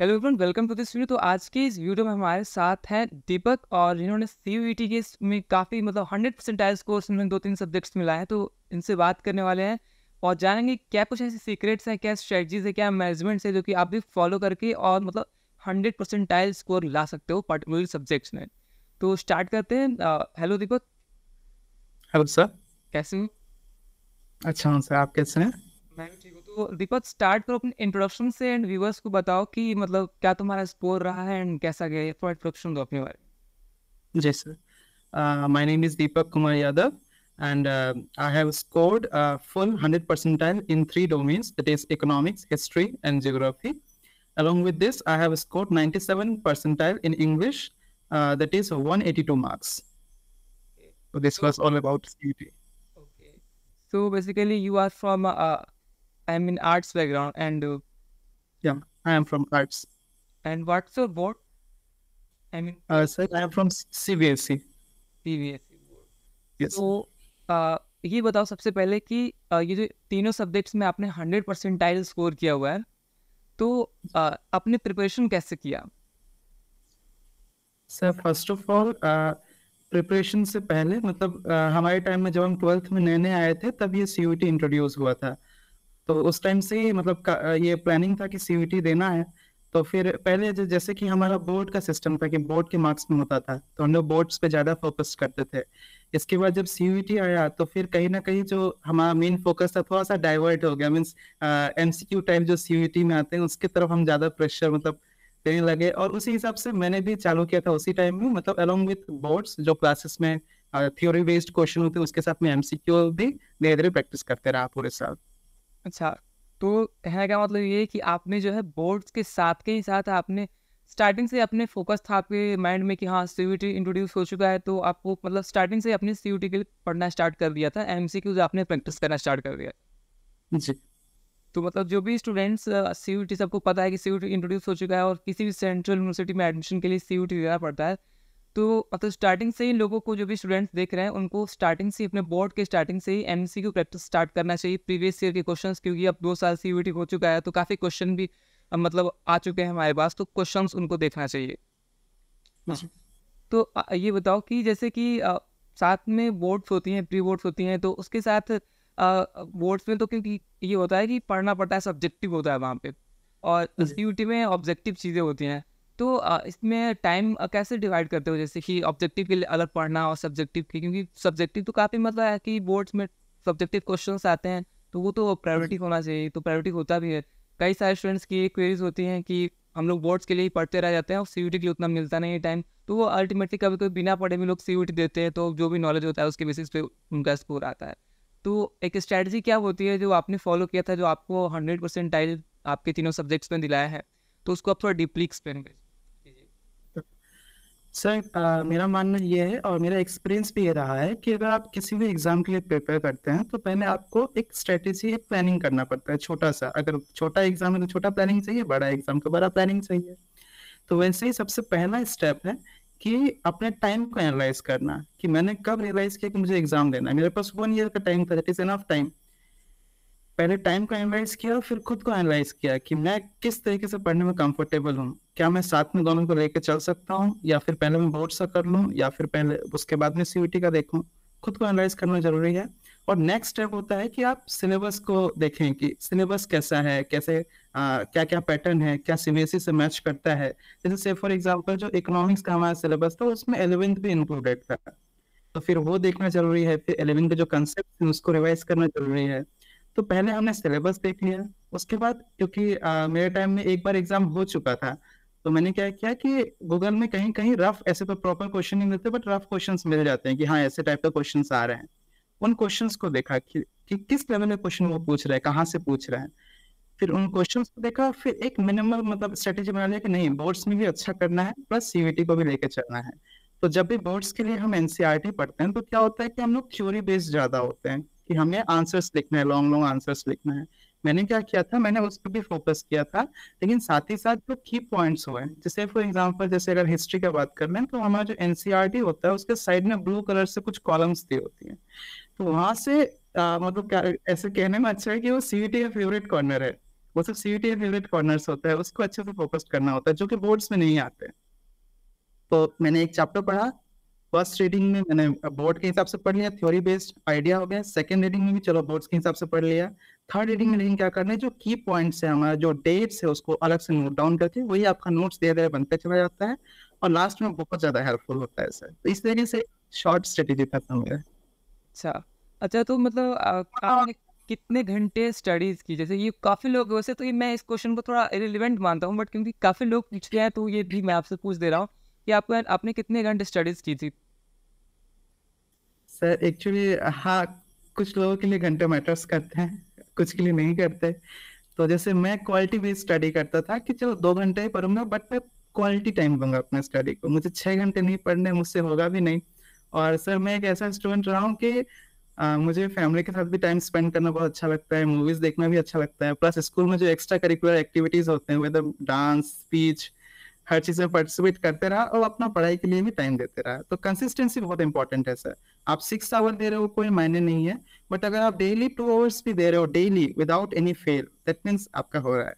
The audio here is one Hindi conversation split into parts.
Hello everyone welcome to this video तो आज के इस वीडियो में हमारे साथ हैं दीपक और इन्होंने सी e के मतलब में काफ़ी मतलब हंड्रेड परसेंट टाइल्स को उसमें दो तीन सब्जेक्ट्स मिला है तो इनसे बात करने वाले हैं और जानेंगे क्या कुछ ऐसे सीक्रेट्स हैं क्या स्ट्रेटजीज है क्या मैनेजमेंट्स है जो कि आप भी फॉलो करके और मतलब हंड्रेड परसेंटाइल स्कोर ला सकते हो पर्टिकुलर सब्जेक्ट्स में तो स्टार्ट करते हैं हेलो दीपक हेलो सर कैसे अच्छा हूँ अच्छा सर आप कैसे हैं दीपक स्टार्ट करो अपने इंट्रोडक्शन से एंड व्यूअर्स को बताओ कि मतलब क्या तुम्हारा स्कोर रहा है एंड कैसा गया फॉर इंट्रोडक्शन दो अपने बारे जी sir my name is Deepak Kumar Yadav and I have scored full 100 percentile in three domains that is economics history and geography along with this I have scored 97 percentile in English that is 182 marks this was all about CT okay so basically you are from I'm in arts background and uh, yeah, I am from arts. And what's your board? I mean, uh, sir, I am from CBSE. CBSE board. Yes. So, uh, ये बताओ सबसे पहले कि uh, ये जो तीनों सब्जेक्ट्स में आपने हंड्रेड टाइल स्कोर किया हुआ है तो uh, आपने प्रिपरेशन कैसे किया sir first of all preparation से पहले मतलब uh, हमारे टाइम में जब हम ट्वेल्थ में नए नए आए थे तब ये सी इंट्रोड्यूस हुआ था तो उस टाइम से ही मतलब ये प्लानिंग था कि सीयूटी देना है तो फिर पहले जैसे कि हमारा बोर्ड का सिस्टम था कि बोर्ड के मार्क्स में होता था तो हम लोग बोर्ड्स पे ज्यादा फोकस करते थे इसके बाद जब सीयूटी आया तो फिर कहीं ना कहीं जो हमारा मेन फोकस था थोड़ा सा डाइवर्ट हो गया मीन्स एमसीक्यू टाइप जो सीयूटी में आते हैं उसकी तरफ हम ज्यादा प्रेशर मतलब देने लगे और उसी हिसाब से मैंने भी चालू किया था उसी टाइम में मतलब अलोंग विथ बोर्ड्स जो क्लासेस में थ्योरी बेस्ड क्वेश्चन होते हैं उसके साथ में एमसीक्यू भी धीरे धीरे प्रैक्टिस करते रहा पूरे साल अच्छा तो कहने का मतलब ये है कि आपने जो है बोर्ड्स के साथ के ही साथ आपने स्टार्टिंग से अपने फोकस था आपके माइंड में कि हाँ सी इंट्रोड्यूस हो चुका है तो आपको मतलब स्टार्टिंग से अपने सी के लिए पढ़ना स्टार्ट कर दिया था एम आपने प्रैक्टिस करना स्टार्ट कर दिया जी तो मतलब जो भी स्टूडेंट्स सी सबको पता है कि सी इंट्रोड्यूस हो चुका है और किसी भी सेंट्रल यूनिवर्सिटी में एडमिशन के लिए सी देना पड़ता है तो मतलब स्टार्टिंग से ही लोगों को जो भी स्टूडेंट्स देख रहे हैं उनको स्टार्टिंग से अपने बोर्ड के स्टार्टिंग से ही एम सी प्रैक्टिस स्टार्ट करना चाहिए प्रीवियस ईयर के क्वेश्चन क्योंकि अब दो साल सी हो चुका है तो काफ़ी क्वेश्चन भी मतलब आ चुके हैं हमारे पास तो क्वेश्चन उनको देखना चाहिए तो ये बताओ कि जैसे कि साथ में बोर्ड्स होती हैं प्री बोर्ड्स होती हैं तो उसके साथ बोर्ड्स में तो क्योंकि ये होता है कि पढ़ना पड़ता है सब्जेक्टिव होता है वहाँ पे और सी में ऑब्जेक्टिव चीज़ें होती हैं तो इसमें टाइम कैसे डिवाइड करते हो जैसे कि ऑब्जेक्टिव के लिए अलग पढ़ना और सब्जेक्टिव के क्योंकि सब्जेक्टिव तो काफ़ी मतलब है कि बोर्ड्स में सब्जेक्टिव क्वेश्चंस आते हैं तो वो तो प्रायोरिटी हम्म। होना चाहिए तो प्रायोरिटी होता भी है कई सारे स्टूडेंट्स की क्वेरीज होती हैं कि हम लोग बोर्ड्स के लिए ही पढ़ते रह जाते हैं और सी के लिए उतना मिलता नहीं है टाइम तो वो अल्टीमेटली कभी कभी बिना पढ़े भी लोग सी देते हैं तो जो भी नॉलेज होता है उसके बेसिस पे उनका स्कोर आता है तो एक स्ट्रैटेजी क्या होती है जो आपने फॉलो किया था जो आपको हंड्रेड परसेंटाइल आपके तीनों सब्जेक्ट्स में दिलाया है तो उसको आप थोड़ा डीपली एक्सप्लेन करें सर uh, मेरा मानना ये है और मेरा एक्सपीरियंस भी ये रहा है कि अगर आप किसी भी एग्जाम के लिए प्रिपेयर करते हैं तो पहले आपको एक स्ट्रेटेजी एक प्लानिंग करना पड़ता है छोटा सा अगर छोटा एग्जाम है तो छोटा प्लानिंग चाहिए बड़ा एग्जाम तो बड़ा प्लानिंग चाहिए तो वैसे ही सबसे पहला स्टेप है कि अपने टाइम को एनालाइज करना कि मैंने कब रियलाइज किया कि मुझे एग्जाम देना है मेरे पास वन ईयर का टाइम था इट इज एनफ टाइम पहले टाइम को एनालाइज किया फिर खुद को एनालाइज किया कि मैं किस तरीके से पढ़ने में कंफर्टेबल हूँ क्या मैं साथ में दोनों को लेकर चल सकता हूँ या फिर पहले मैं बोर्ड सा कर लूँ या फिर पहले उसके बाद में सीयूटी का देखूँ खुद को एनालाइज करना जरूरी है और नेक्स्ट स्टेप होता है कि आप सिलेबस को देखें कि सिलेबस कैसा है कैसे आ, क्या क्या पैटर्न है क्या सीबीएसई e से मैच करता है जैसे से फॉर एग्जांपल जो इकोनॉमिक्स का हमारा सिलेबस था उसमें एलेवेंथ भी इंक्लूडेड था तो फिर वो देखना जरूरी है फिर एलेवेंथ के जो कंसेप्ट उसको रिवाइज करना जरूरी है तो पहले हमने सिलेबस देख लिया उसके बाद क्योंकि आ, मेरे टाइम में एक बार एग्जाम हो चुका था तो मैंने क्या किया कि गूगल में कहीं कहीं रफ ऐसे तो प्रॉपर क्वेश्चन नहीं मिलते बट रफ क्वेश्चन मिल जाते हैं कि हाँ ऐसे टाइप के क्वेश्चन आ रहे हैं उन क्वेश्चन को देखा कि, कि किस लेवल में क्वेश्चन वो पूछ रहे हैं कहाँ से पूछ रहे हैं फिर उन क्वेश्चन को देखा फिर एक मिनिमम मतलब स्ट्रेटेजी बना लिया कि नहीं बोर्ड्स में भी अच्छा करना है प्लस सीवीटी को भी लेके चलना है तो जब भी बोर्ड्स के लिए हम एनसीआरटी e पढ़ते हैं तो क्या होता है कि हम लोग थ्योरी बेस्ड ज्यादा होते हैं कि हमें आंसर्स लिखना है लॉन्ग लॉन्ग आंसर्स लिखना है मैंने क्या किया था मैंने उस पर भी फोकस किया था लेकिन साथ ही साथ जो की पॉइंट्स हुए जैसे फॉर एग्जांपल जैसे अगर हिस्ट्री का बात कर रहे तो हमारा जो एनसीईआरटी e होता है उसके साइड में ब्लू कलर से कुछ कॉलम्स दी होती हैं तो वहां से आ, मतलब क्या ऐसे कहने में अच्छा है कि वो सीईटी का फेवरेट कॉर्नर है वो सब सीईटी का फेवरेट कॉर्नर होता है उसको अच्छे से फोकस करना होता है जो कि बोर्ड्स में नहीं आते तो मैंने एक चैप्टर पढ़ा फर्स्ट रीडिंग में मैंने बोर्ड के हिसाब से पढ़ लिया थ्योरी बेस्ड आइडिया हो गया सेकेंड रीडिंग में भी चलो बोर्ड के हिसाब से पढ़ लिया थर्ड रीडिंग में रीडिंग क्या करना है जो की पॉइंट्स है हमारा जो डेट्स है उसको अलग से नोट डाउन करके वही आपका नोट्स धीरे धीरे बनते चला जाता है और लास्ट में बहुत ज्यादा हेल्पफुल होता है सर तो इस तरीके से शॉर्ट स्ट्रेटेजी था मेरा अच्छा अच्छा तो मतलब आपने हाँ। कितने घंटे स्टडीज की जैसे ये काफी लोग वैसे तो ये मैं इस क्वेश्चन को थोड़ा रिलेवेंट मानता हूँ बट क्योंकि काफी लोग पूछ गए हैं तो ये भी मैं आपसे पूछ दे रहा हूँ कि आपको आपने कितने घंटे स्टडीज की थी सर एक्चुअली हाँ कुछ लोगों के लिए घंटे मैटर्स करते हैं कुछ के लिए नहीं करते तो जैसे मैं क्वालिटी बेस्ड स्टडी करता था कि चलो दो घंटे ही पढ़ूंगा बट मैं क्वालिटी टाइम दूंगा अपने स्टडी को मुझे छः घंटे नहीं पढ़ने मुझसे होगा भी नहीं और सर मैं एक ऐसा स्टूडेंट रहा हूँ कि आ, मुझे फैमिली के साथ भी टाइम स्पेंड करना बहुत अच्छा लगता है मूवीज देखना भी अच्छा लगता है प्लस स्कूल में जो एक्स्ट्रा करिकुलर एक्टिविटीज होते हैं वेदर डांस स्पीच हर चीज में पार्टिसिपेट करते रहा और अपना पढ़ाई के लिए भी टाइम देते रहा तो कंसिस्टेंसी बहुत इंपॉर्टेंट है सर आप सिक्स आवर दे रहे हो कोई मायने नहीं है बट अगर आप डेली टू आवर्स भी दे रहे हो daily without any fail that means आपका हो रहा है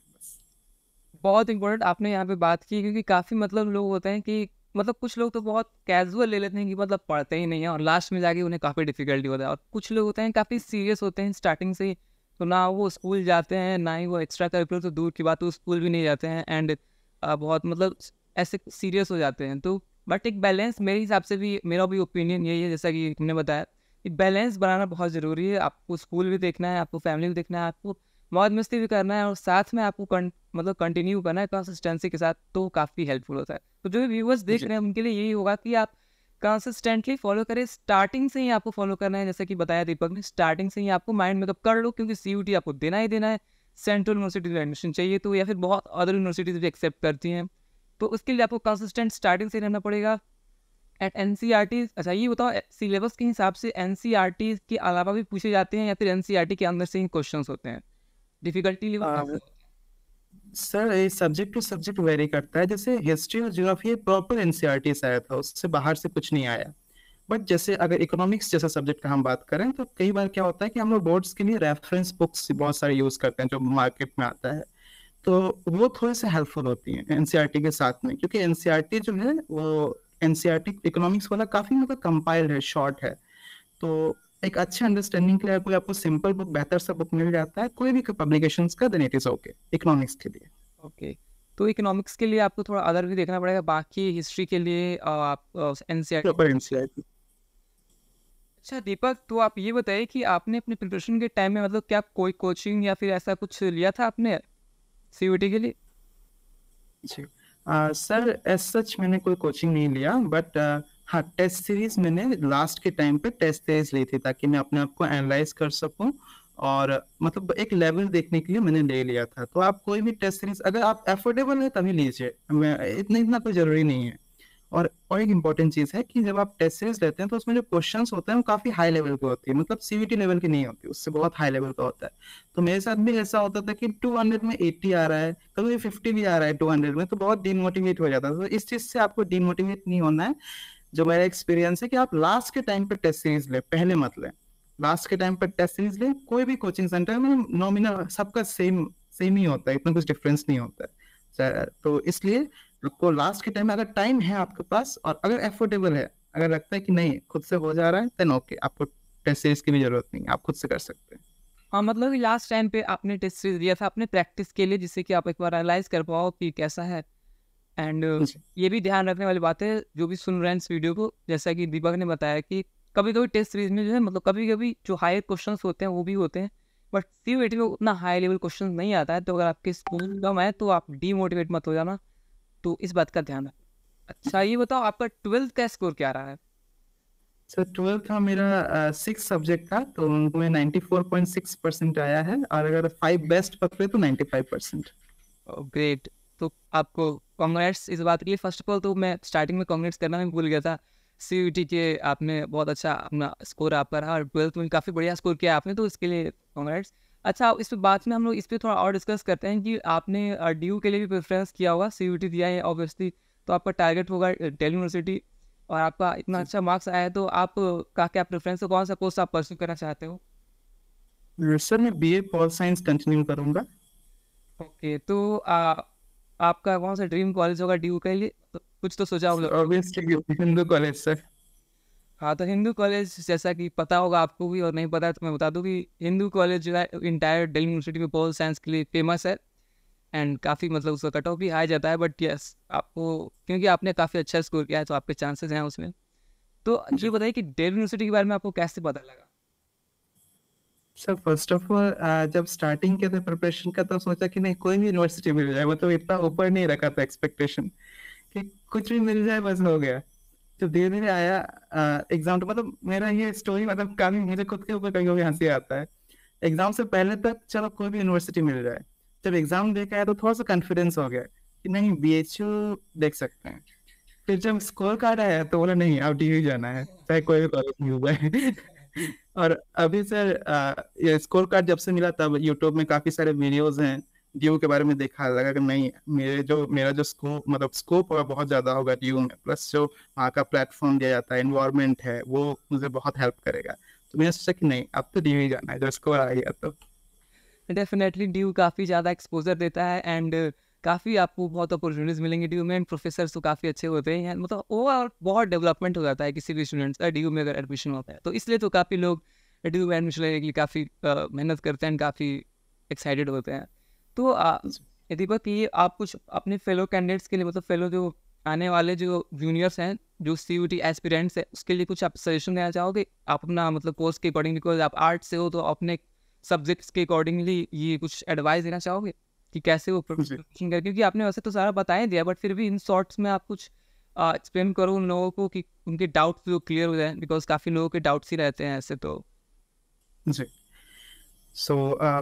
बहुत इंपॉर्टेंट आपने यहाँ पे बात की क्योंकि काफी मतलब लोग होते हैं कि मतलब कुछ लोग तो बहुत कैजुअल ले लेते हैं कि मतलब पढ़ते ही नहीं है और लास्ट में जाके उन्हें काफ़ी डिफिकल्टी होता है और कुछ लोग होते हैं काफ़ी सीरियस होते हैं स्टार्टिंग से ही तो ना वो स्कूल जाते हैं ना ही वो एक्स्ट्रा करिकुलर तो दूर की बात तो स्कूल भी नहीं जाते हैं एंड बहुत मतलब ऐसे सीरियस हो जाते हैं तो बट एक बैलेंस मेरे हिसाब से भी मेरा भी ओपिनियन यही है जैसा कि तुमने बताया कि बैलेंस बनाना बहुत ज़रूरी है आपको स्कूल भी देखना है आपको फैमिली भी देखना है आपको मौज मस्ती भी करना है और साथ में आपको कं, मतलब कंटिन्यू करना है कंसिस्टेंसी के साथ तो काफ़ी हेल्पफुल होता है तो जो व्यूवर्स देख रहे हैं उनके लिए यही होगा कि आप कंसिस्टेंटली फॉलो करें स्टार्टिंग से ही आपको फॉलो करना है जैसे कि बताया दीपक ने स्टार्टिंग से ही आपको माइंड मेकअप तो कर लो क्योंकि सी आपको देना ही देना है सेंट्रल यूनिवर्सिटी में एडमिशन चाहिए तो या फिर बहुत अदर यूनिवर्सिटीज़ भी एक्सेप्ट करती हैं तो उसके लिए आपको कंसिस्टेंट स्टार्टिंग से रहना पड़ेगा at N C R T अच्छा ये बताओ सिलेबस के हिसाब से एन सी आर टी के अलावा भी पूछे जाते हैं या फिर एन सी आर टी के अंदर से ही क्वेश्चन होते हैं डिफिकल्टी सर ये सब्जेक्ट टू सब्जेक्ट वेरी करता है जैसे हिस्ट्री और ज्योग्राफी प्रॉपर टी से आया था उससे बाहर से कुछ नहीं आया बट जैसे अगर इकोनॉमिक्स जैसा सब्जेक्ट का हम बात करें तो कई बार क्या होता है कि हम लोग बोर्ड्स के लिए रेफरेंस बुक्स बहुत सारे यूज करते हैं जो मार्केट में आता है तो वो थोड़े से हेल्पफुल होती है एनसीईआरटी e के साथ में क्योंकि एनसीईआरटी e जो है वो एनसीईआरटी इकोनॉमिक्स e वाला काफी मतलब कंपाइल है शॉर्ट है तो एक अच्छे अंडरस्टैंडिंग के लिए कोई आपको सिंपल बुक बेहतर सा बुक मिल जाता है कोई भी पब्लिकेशन का then it is okay economics के लिए ओके तो इकोनॉमिक्स के लिए आपको थोड़ा अदर भी देखना पड़ेगा बाकी हिस्ट्री के लिए आप एन अच्छा दीपक तो आप ये बताइए कि आपने अपने प्रिपरेशन के टाइम में मतलब क्या कोई कोचिंग या फिर ऐसा कुछ लिया था आपने सीयूटी के लिए जी आ, सर एस सच मैंने कोई कोचिंग नहीं लिया बट हाँ टेस्ट सीरीज मैंने लास्ट के टाइम पे टेस्ट सीरीज ली थी ताकि मैं अपने आप को एनालाइज कर सकूं और मतलब एक लेवल देखने के लिए मैंने ले लिया था तो आप कोई भी टेस्ट सीरीज अगर आप एफोर्डेबल है तभी लीजिए इतना इतना कोई तो जरूरी नहीं है और और एक इम्पॉर्टेंट चीज है कि जब आप टेस्ट सीरीज लेते हैं तो उसमें जो क्वेश्चन होते हैं वो काफी हाई लेवल के होते हैं मतलब सीवीटी लेवल की नहीं होती उससे बहुत हाई लेवल का होता है तो मेरे साथ भी ऐसा होता था कि 200 में एट्टी आ रहा है कभी तो 50 भी आ रहा है 200 में तो बहुत डिमोटिवेट हो जाता है तो इस चीज से आपको डिमोटिवेट नहीं होना है जो मेरा एक्सपीरियंस है कि आप लास्ट के टाइम पे टेस्ट सीरीज ले पहले मत लें लास्ट के टाइम पर टेस्ट सीरीज ले कोई भी कोचिंग सेंटर में नॉमिनल सबका सेम सेम ही होता है इतना कुछ डिफरेंस नहीं होता है तो इसलिए रुको तो लास्ट के टाइम अगर टाइम है आपके पास और अगर एफोर्डेबल है अगर लगता है कि नहीं खुद से हो जा रहा है देन ओके आपको टेस्ट सीरीज की भी जरूरत नहीं है आप खुद से कर सकते हैं हाँ मतलब कि लास्ट टाइम पे आपने टेस्ट सीरीज दिया था अपने प्रैक्टिस के लिए जिससे कि आप एक बार एनालाइज कर पाओ कि कैसा है एंड ये भी ध्यान रखने वाली बात है जो भी सुन रहे हैं इस वीडियो को जैसा कि दीपक ने बताया कि कभी कभी टेस्ट सीरीज में जो है मतलब कभी कभी जो हायर क्वेश्चन होते हैं वो भी होते हैं बट सी में उतना हाई लेवल क्वेश्चन नहीं आता है तो अगर आपके स्कूल कम है तो आप डीमोटिवेट मत हो जाना तो इस बात का ध्यान रख अच्छा ये बताओ आपका ट्वेल्थ का स्कोर क्या रहा है सर ट्वेल्थ का मेरा सिक्स सब्जेक्ट था तो उनमें ninety four point six percent आया है और अगर फाइव बेस्ट पकड़े तो नाइन्टी फाइव परसेंट ग्रेट तो आपको कॉन्ग्रेट्स इस बात के लिए फर्स्ट ऑफ ऑल तो मैं स्टार्टिंग में कॉन्ग्रेट्स करना भी भूल गया था सी के आपने बहुत अच्छा अपना स्कोर आपका रहा और ट्वेल्थ में काफ़ी बढ़िया स्कोर किया आपने तो इसके लिए कॉन्ग्रेट्स अच्छा इस पर बाद में हम लोग इस पर थोड़ा और डिस्कस करते हैं कि आपने डी के लिए भी प्रेफरेंस किया होगा सी दिया है ऑब्वियसली तो आपका टारगेट होगा डेली यूनिवर्सिटी और आपका इतना अच्छा मार्क्स आया है तो आप का क्या प्रेफरेंस है कौन सा कोर्स आप परस्यू करना चाहते हो सर मैं B A pol science continue करूँगा ओके तो आ, आपका कौन सा ड्रीम कॉलेज होगा डी के लिए तो कुछ तो सोचा होगा ऑब्वियसली हिंदू कॉलेज सर हाँ तो हिंदू कॉलेज जैसा कि पता होगा आपको भी और नहीं पता तो मैं बता दूँ कि हिंदू कॉलेज जो है इंटायर डेली यूनिवर्सिटी में पोल साइंस के लिए फेमस है एंड काफ़ी मतलब उसका कट ऑफ भी हाई जाता है बट यस आपको क्योंकि आपने काफ़ी अच्छा स्कोर किया है तो आपके चांसेस हैं उसमें तो ये बताइए कि डेली यूनिवर्सिटी के बारे में आपको कैसे पता लगा सर फर्स्ट ऑफ ऑल जब स्टार्टिंग के थे प्रिपरेशन का तो सोचा कि नहीं कोई भी यूनिवर्सिटी मिल जाए मतलब इतना ऊपर नहीं रखा था एक्सपेक्टेशन कि कुछ भी मिल जाए बस हो गया तो धीरे धीरे आया एग्जाम तो मतलब मेरा ये स्टोरी मतलब काफी मुझे खुद के ऊपर कहीं कभी हंसी आता है एग्जाम से पहले तक चलो कोई भी यूनिवर्सिटी मिल जाए जब एग्जाम देख आया तो थोड़ा सा कॉन्फिडेंस हो गया कि नहीं बी एच यू देख सकते हैं फिर जब स्कोर कार्ड आया तो बोला नहीं अब डी जाना है चाहे कोई भी कॉलेज नहीं हुआ है और अभी सर स्कोर कार्ड जब से मिला तब यूट्यूब में काफी सारे वीडियोज हैं ड्यू के बारे में देखा लगा कि नहीं मेरे जो मेरा जो स्कोप मतलब स्कोप होगा बहुत ज़्यादा होगा ड्यू में प्लस जो वहाँ का प्लेटफॉर्म दिया जाता है इन्वायरमेंट है वो मुझे बहुत हेल्प करेगा तो मैंने सोचा कि नहीं अब तो ड्यू ही जाना है जो स्कोप आ गया तो डेफिनेटली ड्यू काफ़ी ज़्यादा एक्सपोजर देता है एंड काफ़ी आपको बहुत अपॉर्चुनिटीज़ मिलेंगे ड्यू में एंड प्रोफेसर तो काफ़ी अच्छे होते हैं मतलब ओवरऑल बहुत डेवलपमेंट हो जाता है किसी भी स्टूडेंट्स का ड्यू में अगर एडमिशन होता है तो इसलिए तो काफ़ी लोग ड्यू में एडमिशन लेने के लिए काफ़ी मेहनत करते हैं एंड काफ़ी एक्साइटेड होते हैं तो यदि बात ये आप कुछ अपने फेलो कैंडिडेट्स के लिए मतलब फेलो जो आने वाले जो जूनियर्स हैं जो सी यू टी एस्पिरेंट्स हैं उसके लिए कुछ आप सजेशन देना चाहोगे आप अपना मतलब कोर्स के अकॉर्डिंग बिकॉज आप आर्ट से हो तो अपने सब्जेक्ट्स के अकॉर्डिंगली ये कुछ एडवाइस देना चाहोगे कि कैसे वो प्रोफेशन करें क्योंकि आपने वैसे तो सारा बताया दिया बट फिर भी इन शॉर्ट्स में आप कुछ एक्सप्लेन करो उन लोगों को कि उनके डाउट्स जो क्लियर हो जाए बिकॉज काफ़ी लोगों के डाउट्स ही रहते हैं ऐसे तो जी सो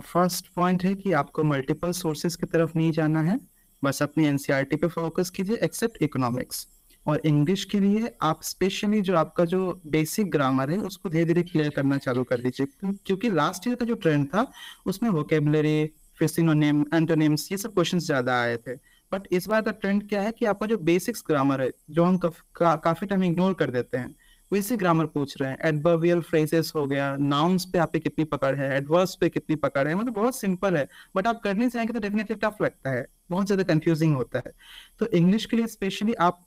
फर्स्ट पॉइंट है कि आपको मल्टीपल सोर्सेज की तरफ नहीं जाना है बस अपनी एनसीईआरटी e पे फोकस कीजिए एक्सेप्ट इकोनॉमिक्स और इंग्लिश के लिए आप स्पेशली जो आपका जो बेसिक ग्रामर है उसको धीरे धीरे क्लियर करना चालू कर दीजिए क्योंकि लास्ट ईयर का जो ट्रेंड था उसमें वोकेबलरी फिर सिनोनेम एंटोनेम्स ये सब क्वेश्चन ज्यादा आए थे बट इस बार का ट्रेंड क्या है कि आपका जो बेसिक्स ग्रामर है जो हम का, काफी टाइम इग्नोर कर देते हैं वैसे ग्रामर पूछ रहे हैं एडवर्बियल फ्रेजेस हो गया नाउन्स पे आपकी कितनी पकड़ है एडवर्स पे कितनी पकड़ है मतलब बहुत सिंपल है बट आप करने जाएंगे तो डेफिनेटली टफ लगता है बहुत ज्यादा कंफ्यूजिंग होता है तो इंग्लिश के लिए स्पेशली आप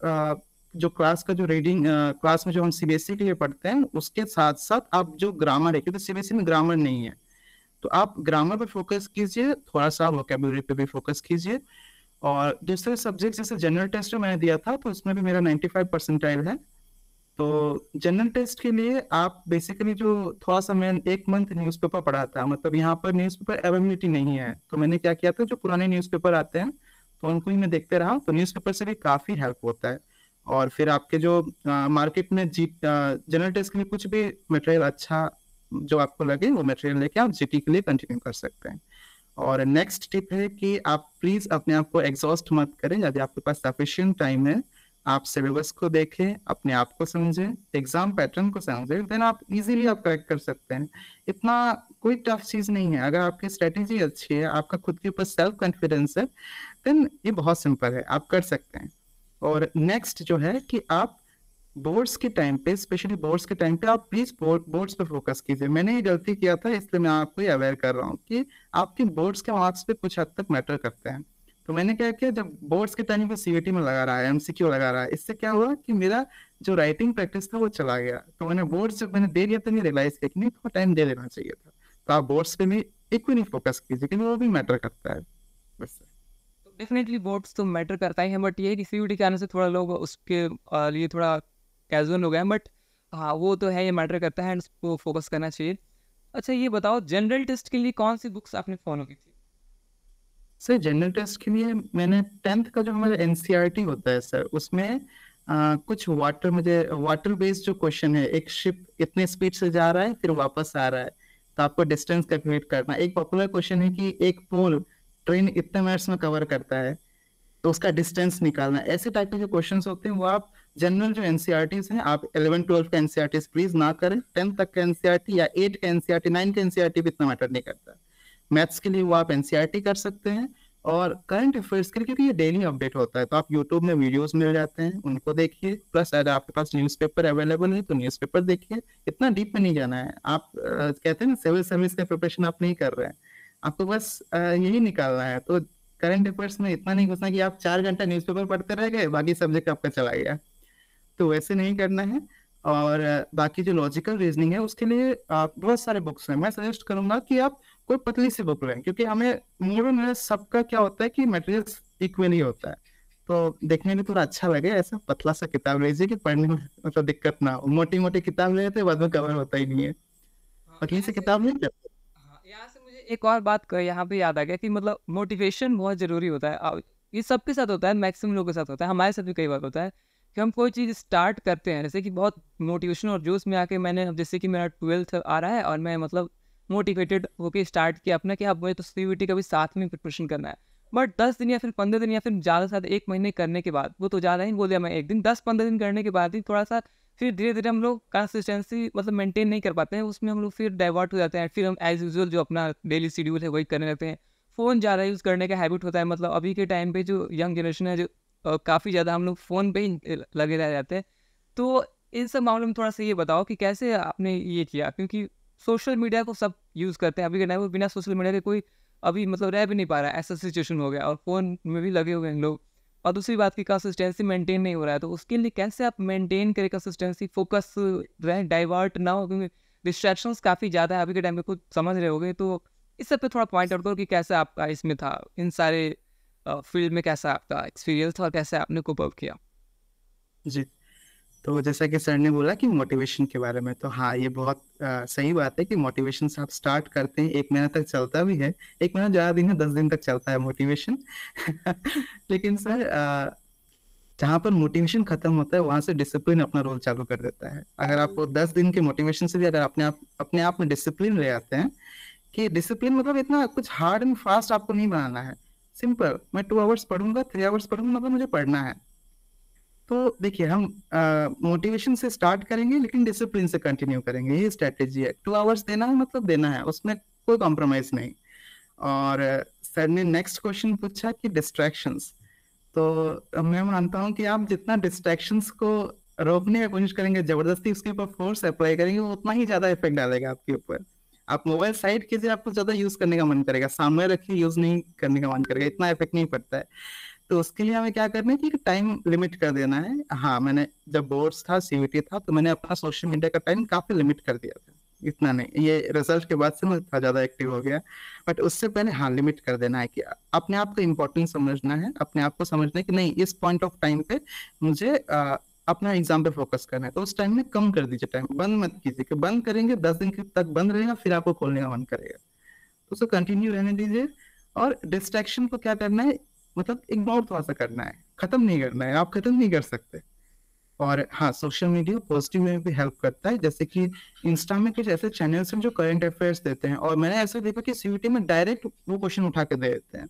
जो क्लास का जो रीडिंग क्लास में जो हम सीबीएसई e के लिए पढ़ते हैं उसके साथ साथ आप जो ग्रामर है क्योंकि सीबीएसई e में ग्रामर नहीं है तो आप ग्रामर पर फोकस कीजिए थोड़ा सा वोकेबुलरी पे भी फोकस कीजिए और दूसरे सब्जेक्ट जैसे जनरल टेस्ट में मैंने दिया था तो उसमें भी मेरा नाइन्टी फाइव परसेंटाइल है तो जनरल हाँ। टेस्ट के लिए आप बेसिकली जो थोड़ा सा मैं एक मंथ न्यूज़पेपर पढ़ा था मतलब यहाँ पर न्यूज़पेपर अवेलेबिलिटी नहीं है तो मैंने क्या किया था जो पुराने न्यूज़पेपर आते हैं तो उनको ही मैं देखते रहा तो न्यूज़पेपर से भी काफ़ी हेल्प होता है और फिर आपके जो आ, मार्केट में जी जनरल टेस्ट के लिए कुछ भी मटेरियल अच्छा जो आपको लगे वो मटेरियल लेके आप जी के लिए कंटिन्यू कर सकते हैं और नेक्स्ट टिप है कि आप प्लीज़ अपने आप को एग्जॉस्ट मत करें यदि आपके पास सफिशियंट टाइम है आप सिलेबस को देखें अपने आप को समझें एग्जाम पैटर्न को समझें देन आप इजीली आप करेक्ट कर सकते हैं इतना कोई टफ चीज नहीं है अगर आपकी स्ट्रेटेजी अच्छी है आपका खुद के ऊपर सेल्फ कॉन्फिडेंस है देन ये बहुत सिंपल है आप कर सकते हैं और नेक्स्ट जो है कि आप बोर्ड्स के टाइम पे स्पेशली बोर्ड्स के टाइम पे आप प्लीज बोर्ड्स पर फोकस कीजिए मैंने ये गलती किया था इसलिए मैं आपको ये अवेयर कर रहा हूँ कि आपके बोर्ड्स के मार्क्स पे कुछ हद तक मैटर करते हैं तो मैंने क्या किया जब बोर्ड्स के टाइम पर सीईटी में लगा रहा है एमसीक्यू लगा रहा है इससे क्या हुआ कि मेरा जो राइटिंग प्रैक्टिस था वो चला गया तो मैंने बोर्ड्स जब मैंने दे दिया तो नहीं रियलाइज किया कि नहीं थोड़ा टाइम दे देना चाहिए था तो आप बोर्ड्स पे भी एक भी नहीं फोकस कीजिए क्योंकि वो भी मैटर करता है बस डेफिनेटली बोर्ड्स तो मैटर तो करता ही है बट ये सीईटी के आने से थोड़ा लोग उसके लिए थोड़ा कैजुअल हो गए बट हाँ वो तो है ये मैटर करता है एंड उसको फोकस करना चाहिए अच्छा ये बताओ जनरल टेस्ट के लिए कौन सी बुक्स आपने फॉलो की थी सर जनरल टेस्ट के लिए मैंने टेंथ का जो हमारा एनसीआरटी e होता है सर उसमें आ, कुछ वाटर मुझे वाटर बेस्ड जो क्वेश्चन है एक शिप इतने स्पीड से जा रहा है फिर वापस आ रहा है तो आपको डिस्टेंस कैलकुलेट करना एक पॉपुलर क्वेश्चन है कि एक पोल ट्रेन इतने मिनट्स में कवर करता है तो उसका डिस्टेंस निकालना ऐसे टाइप के जो क्वेश्चन होते हैं वो आप जनरल जो एनसीआरटीज e हैं आप इलेवन ट्वेल्थ का एनसीआरटीज प्लीज e ना करें टेंथ तक का एनसीआरटी या एट का एनसीआरटी नाइन का एनसीआरटी भी इतना मैटर नहीं करता मैथ्स के लिए वो आप एनसीईआरटी e कर सकते हैं और करंट अफेयर्स के लिए क्योंकि ये डेली अपडेट होता है तो आप यूट्यूब में वीडियोस मिल जाते हैं उनको देखिए प्लस अगर आपके पास न्यूज़पेपर अवेलेबल है तो न्यूज़पेपर देखिए इतना डीप में नहीं जाना है आप कहते हैं ना सिविल सर्विस का प्रिपरेशन आप नहीं कर रहे हैं आपको बस यही निकालना है तो करंट अफेयर्स में इतना नहीं घुसना कि आप चार घंटा न्यूज़पेपर पढ़ते रह गए बाकी सब्जेक्ट आपका चला गया तो वैसे नहीं करना है और बाकी जो लॉजिकल रीजनिंग है उसके लिए आप बहुत सारे बुक्स हैं मैं सजेस्ट करूंगा कि आप कोई पतली सी बुक लें क्योंकि हमें मूवी में सबका क्या होता है कि मटेरियल इक्वल ही होता है तो देखने में थोड़ा अच्छा लगे ऐसा पतला सा किताब लीजिए कि पढ़ने में मतलब तो दिक्कत ना हो मोटी मोटी किताब ले लेते बाद में कवर होता ही नहीं है हाँ, पतली सी किताब नहीं लेते हाँ, एक और बात कर यहाँ पे याद आ गया कि मतलब मोटिवेशन बहुत जरूरी होता है ये सबके साथ होता है मैक्सिमम लोगों के साथ होता है हमारे साथ भी कई बार होता है कि हम कोई चीज़ स्टार्ट करते हैं जैसे कि बहुत मोटिवेशन और जोश में आके मैंने जैसे कि मेरा ट्वेल्थ आ रहा है और मैं मतलब मोटिवेटेड होकर स्टार्ट किया अपना कि आप हाँ, मुझे तो सी का भी साथ में प्रिपरेशन करना है बट दस दिन या फिर पंद्रह दिन या फिर ज़्यादा से ज़्यादा एक महीने करने के बाद वो तो ज़्यादा ही बोल दिया मैं एक दिन दस पंद्रह दिन करने के बाद ही थोड़ा सा फिर धीरे धीरे हम लोग कंसिस्टेंसी मतलब मेंटेन नहीं कर पाते हैं उसमें हम लोग फिर डाइवर्ट हो जाते हैं फिर हम एज यूजल जो अपना डेली शेड्यूल है वही करने लगते हैं फ़ोन ज़्यादा यूज़ करने का हैबिट होता है मतलब अभी के टाइम पे जो यंग जनरेशन है जो काफ़ी ज़्यादा हम लोग फ़ोन पे ही लगे रह जाते हैं तो इन सब मामलों में थोड़ा सा ये बताओ कि कैसे आपने ये किया क्योंकि सोशल मीडिया को सब यूज़ करते हैं अभी के टाइम में बिना सोशल मीडिया के कोई अभी मतलब रह भी नहीं पा रहा है ऐसा सिचुएशन हो गया और फ़ोन में भी लगे हुए हैं लोग और दूसरी बात की कंसिस्टेंसी मेंटेन नहीं हो रहा है तो उसके लिए कैसे आप मेंटेन करें कंसिस्टेंसी फोकस रहें डाइवर्ट ना हो क्योंकि डिस्ट्रैक्शन काफ़ी ज़्यादा है अभी के टाइम में कुछ समझ रहे हो तो इस सब पे थोड़ा पॉइंट आउट करो कि कैसे आपका इसमें था इन सारे फील्ड में कैसा आपका एक्सपीरियंस था और कैसे आपने कोप अप किया जी तो जैसा कि सर ने बोला कि मोटिवेशन के बारे में तो हाँ ये बहुत आ, सही बात है कि मोटिवेशन से आप स्टार्ट करते हैं एक महीना तक चलता भी है एक महीना ज़्यादा दिन है दस दिन तक चलता है मोटिवेशन लेकिन सर जहाँ पर मोटिवेशन खत्म होता है वहां से डिसिप्लिन अपना रोल चालू कर देता है अगर आपको हम्म। दस दिन के मोटिवेशन से भी अगर अपने आप अपने आप में डिसिप्लिन ले आते हैं कि डिसिप्लिन मतलब इतना कुछ हार्ड एंड फास्ट आपको नहीं बनाना है सिंपल मैं टू आवर्स पढ़ूंगा थ्री आवर्स पढ़ूंगा मतलब मुझे पढ़ना है तो देखिए हम मोटिवेशन से स्टार्ट करेंगे लेकिन डिसिप्लिन से कंटिन्यू करेंगे ये स्ट्रेटेजी है टू आवर्स देना है मतलब देना है उसमें कोई कॉम्प्रोमाइज नहीं और सर ने नेक्स्ट क्वेश्चन पूछा कि डिस्ट्रैक्शंस तो मैं मानता हूँ कि आप जितना डिस्ट्रैक्शंस को रोकने की कोशिश करेंगे जबरदस्ती उसके ऊपर फोर्स अप्लाई करेंगे वो उतना ही ज्यादा इफेक्ट डालेगा आपके ऊपर आप मोबाइल साइड कीजिए आपको ज्यादा यूज करने का मन करेगा सामने रखिए यूज नहीं करने का मन करेगा इतना इफेक्ट नहीं पड़ता है तो उसके लिए हमें क्या करना है कि टाइम लिमिट कर देना है हाँ मैंने जब बोर्ड्स था सीवीटी था तो मैंने अपना सोशल मीडिया का टाइम काफी लिमिट कर दिया था इतना नहीं ये रिजल्ट के बाद से मैं थोड़ा ज्यादा एक्टिव हो गया बट उससे पहले हाँ लिमिट कर देना है कि अपने आप को इम्पोर्टेंट समझना है अपने आप को समझना है कि नहीं इस पॉइंट ऑफ टाइम पे मुझे आ, अपना एग्जाम पे फोकस करना है तो उस टाइम में कम कर दीजिए टाइम बंद मत कीजिए कि बंद करेंगे दस दिन तक बंद रहेगा फिर आपको खोलने का मन करेगा तो उसको कंटिन्यू रहने दीजिए और डिस्ट्रैक्शन को क्या करना है मतलब इग्नोर थोड़ा सा करना है खत्म नहीं करना है आप खत्म नहीं कर सकते और हाँ सोशल मीडिया पॉजिटिव वे में भी हेल्प करता है जैसे कि इंस्टा में कुछ ऐसे चैनल्स हैं जो करंट अफेयर्स देते हैं और मैंने ऐसा देखा कि सीयूटी में डायरेक्ट वो क्वेश्चन उठा के दे देते हैं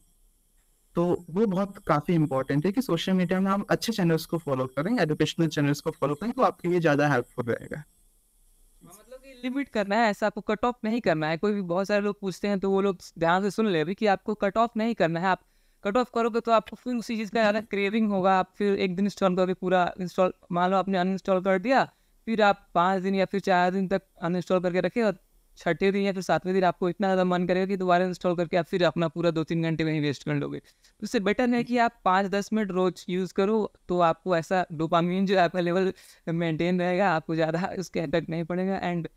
तो वो बहुत काफी इंपॉर्टेंट है कि सोशल मीडिया में हम अच्छे चैनल्स को फॉलो करें एजुकेशनल चैनल्स को फॉलो करें तो आपके लिए ज्यादा हेल्पफुल रहेगा हाँ, लिमिट मतलब करना है ऐसा आपको कट ऑफ नहीं करना है कोई भी बहुत सारे लोग पूछते हैं तो वो लोग ध्यान से सुन ले भी कि आपको कट ऑफ नहीं करना है आप कट ऑफ करोगे तो आपको फिर उसी चीज़ का ज़्यादा क्रेविंग होगा आप फिर एक दिन इंस्टॉल करके पूरा इंस्टॉल मान लो आपने अनइंस्टॉल कर दिया फिर आप पाँच दिन या फिर चार दिन तक अनइंस्टॉल करके रखें और छठे दिन या फिर सातवें दिन आपको इतना ज़्यादा मन करेगा कि दोबारा इंस्टॉल करके आप फिर अपना पूरा दो तीन घंटे वहीं वेस्ट कर लोगे तो इससे बेटर है कि आप पाँच दस मिनट रोज यूज़ करो तो आपको ऐसा डोपामीन जो आपका लेवल मेंटेन रहेगा आपको ज़्यादा उसके इफेक्ट नहीं पड़ेगा एंड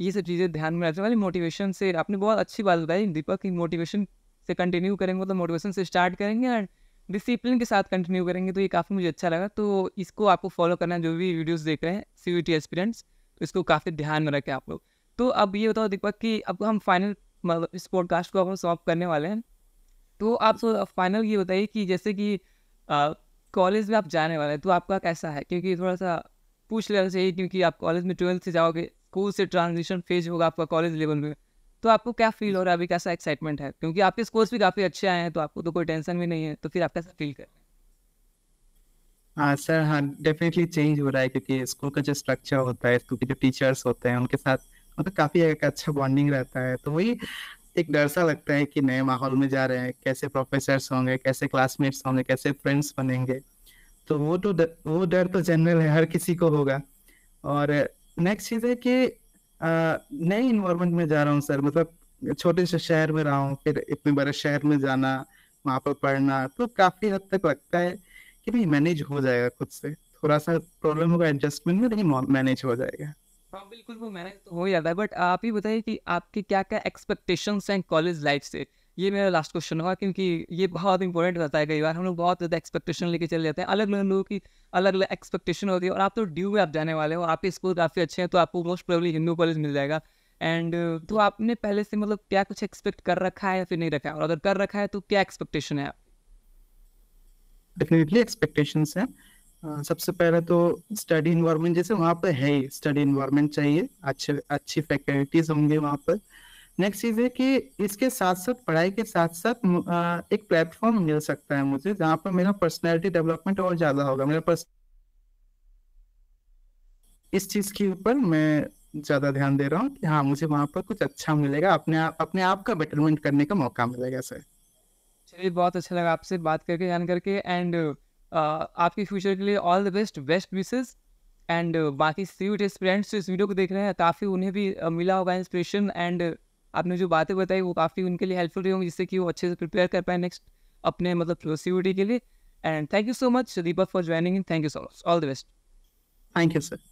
ये सब चीज़ें ध्यान में रखने वाली मोटिवेशन से आपने बहुत अच्छी बात बताई दीपक की मोटिवेशन से कंटिन्यू करेंगे तो मतलब मोटिवेशन से स्टार्ट करेंगे एंड डिसिप्लिन के साथ कंटिन्यू करेंगे तो ये काफ़ी मुझे अच्छा लगा तो इसको आपको फॉलो करना जो भी वीडियोज देख रहे हैं सी यू टी एक्सपीरियंस तो इसको काफ़ी ध्यान में रखें आप लोग तो अब ये बताओ दीपक कि अब हम फाइनल मतलब इस पॉडकास्ट को अब हम करने वाले हैं तो आप सो फाइनल ये बताइए कि जैसे कि कॉलेज में आप जाने वाले हैं तो आपका कैसा है क्योंकि थोड़ा सा पूछ लेना चाहिए क्योंकि आप कॉलेज में ट्वेल्थ से जाओगे स्कूल से ट्रांजिशन फेज होगा आपका कॉलेज लेवल में तो आपको क्या फील हो रहा है अभी कैसा एक्साइटमेंट है क्योंकि आपके स्कोर्स भी काफ़ी अच्छे आए हैं तो आपको तो कोई टेंशन भी नहीं है तो फिर आप कैसा फील कर हाँ सर हाँ डेफिनेटली चेंज हो रहा है क्योंकि स्कूल का जो स्ट्रक्चर होता है स्कूल के जो टीचर्स होते हैं उनके साथ मतलब तो काफ़ी एक अच्छा बॉन्डिंग रहता है तो वही एक डर सा लगता है कि नए माहौल में जा रहे हैं कैसे प्रोफेसर्स होंगे कैसे क्लासमेट्स होंगे कैसे फ्रेंड्स बनेंगे तो वो तो दर, वो डर तो जनरल है हर किसी को होगा और नेक्स्ट चीज़ है कि नए इन्वायरमेंट में जा रहा हूँ सर मतलब छोटे से शहर में रहा हूँ फिर इतने बड़े शहर में जाना वहाँ पर पढ़ना तो काफी हद तक लगता है कि भाई मैनेज हो जाएगा खुद से थोड़ा सा प्रॉब्लम होगा एडजस्टमेंट में लेकिन मैनेज हो जाएगा हाँ बिल्कुल वो मैनेज तो हो जाता है बट आप ही बताइए कि आपके क्या क्या एक्सपेक्टेशंस हैं कॉलेज लाइफ से ये मेरा लास्ट क्वेश्चन होगा क्योंकि ये बहुत इंपॉर्टेंट होता है कई बार हम लोग बहुत ज़्यादा एक्सपेक्टेशन लेके चले जाते हैं अलग अलग लोगों की अलग अलग एक्सपेक्टेशन होती है और आप तो ड्यू में आप जाने वाले हो आपके स्कूल काफ़ी अच्छे हैं तो आपको मोस्ट प्रोबली हिंदू कॉलेज मिल जाएगा एंड तो आपने पहले से मतलब क्या कुछ एक्सपेक्ट कर रखा है या फिर नहीं रखा है और अगर कर रखा है तो क्या एक्सपेक्टेशन है डेफिनेटली एक्सपेक्टेशन है सबसे पहले तो स्टडी इन्वायरमेंट जैसे वहाँ पर है स्टडी इन्वायरमेंट चाहिए अच्छे अच्छी फैकल्टीज होंगे वहाँ पर नेक्स्ट चीज है कि इसके साथ साथ पढ़ाई के साथ साथ एक प्लेटफॉर्म मिल सकता है मुझे जहाँ पर मेरा पर्सनैलिटी डेवलपमेंट और ज्यादा होगा मेरा पर्स इस चीज के ऊपर मैं ज्यादा ध्यान दे रहा हूँ कि हाँ मुझे वहाँ पर कुछ अच्छा मिलेगा अपने आप अपने आप का बेटरमेंट करने का मौका मिलेगा सर चलिए बहुत अच्छा लगा आपसे बात करके जान करके एंड uh, आपके फ्यूचर के लिए all the best best wishes and बाकी स्वीट स्टूडेंट्स जो इस वीडियो को देख रहे हैं काफ़ी उन्हें भी मिला होगा इंस्पिरेशन एंड आपने जो बातें बताई वो काफ़ी उनके लिए हेल्पफुल रही होंगी जिससे कि वो अच्छे से प्रिपेयर कर पाए नेक्स्ट अपने मतलब प्रोसिविटी के लिए and thank you so much Deepak for joining thank you so much all the best thank you sir